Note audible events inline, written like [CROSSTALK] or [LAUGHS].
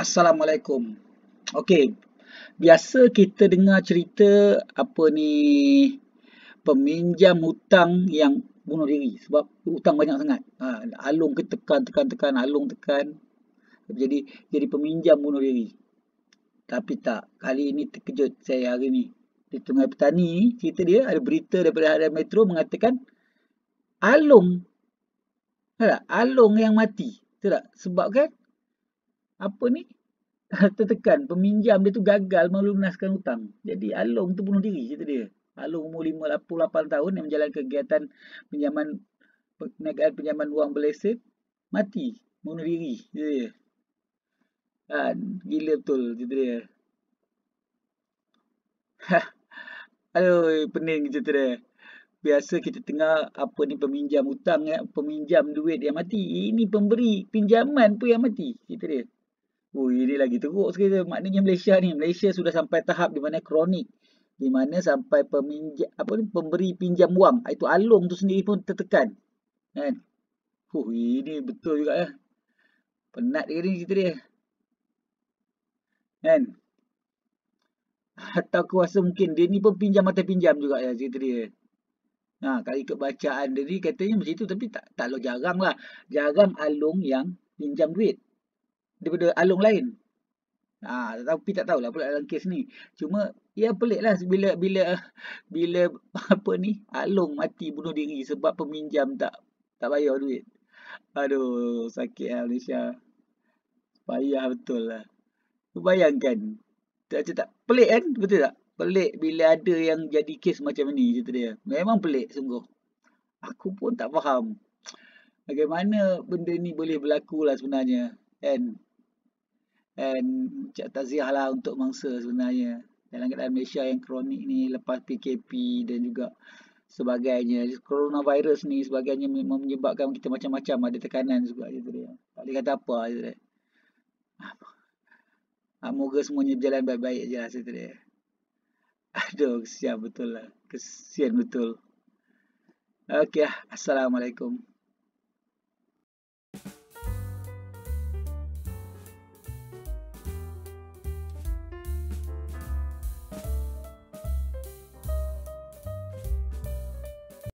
Assalamualaikum. Okey. Biasa kita dengar cerita apa ni peminjam hutang yang bunuh diri sebab hutang banyak sangat. Ha, alung ke tekan tekan tekan alung tekan. Jadi jadi peminjam bunuh diri. Tapi tak, kali ini terkejut saya hari ni Di Tengah Petani cerita dia ada berita daripada Harian Metro mengatakan alung. alung yang mati. tidak sebab kan apa ni [LAUGHS] tertekan. Peminjam dia tu gagal melunaskan hutang. Jadi Along tu bunuh diri cerita dia. Along umur 58 tahun yang menjalankan kegiatan pinjaman perniagaan pinjaman wang beleset mati bunuh diri cerita dia. Ha, gila betul cerita dia. [LAUGHS] Aduh pening cerita dia. Biasa kita tengah apa ni peminjam hutang ya, peminjam duit yang mati. Ini pemberi pinjaman pun yang mati itu dia. Ui, dia lagi teruk sekali. Maknanya Malaysia ni, Malaysia sudah sampai tahap di mana kronik. Di mana sampai peminja, apa ni, pemberi pinjam wang. Ah, itu alung tu sendiri pun tertekan. Kan? Huh, ini betul juga lah. Penat dia ni cerita dia. Kan? Atau aku rasa mungkin dia ni pun pinjam atau pinjam juga lah cerita dia. Nah, ha, kalau ikut bacaan dia ni katanya macam itu. Tapi tak, tak lo jarang lah. Jarang alung yang pinjam duit daripada along lain. Ha, tapi tak tahulah pula dalam kes ni. Cuma ya peliklah bila bila bila [LAUGHS] apa ni along mati bunuh diri sebab peminjam tak tak bayar duit. Aduh sakit lah Malaysia. Payah betul lah. Bayangkan. Tak cakap pelik kan betul tak? Pelik bila ada yang jadi kes macam ni cerita dia. Memang pelik sungguh. Aku pun tak faham. Bagaimana benda ni boleh berlaku lah sebenarnya. and dan cak taziah lah untuk mangsa sebenarnya dalam keadaan Malaysia yang kronik ni lepas PKP dan juga sebagainya coronavirus ni sebagainya memang menyebabkan kita macam-macam ada tekanan juga gitu dia tak boleh kata apa gitu dia apa ah, moga semuanya berjalan baik-baik aja lah dia aduh kesian betul lah kesian betul Okay, lah. Assalamualaikum. you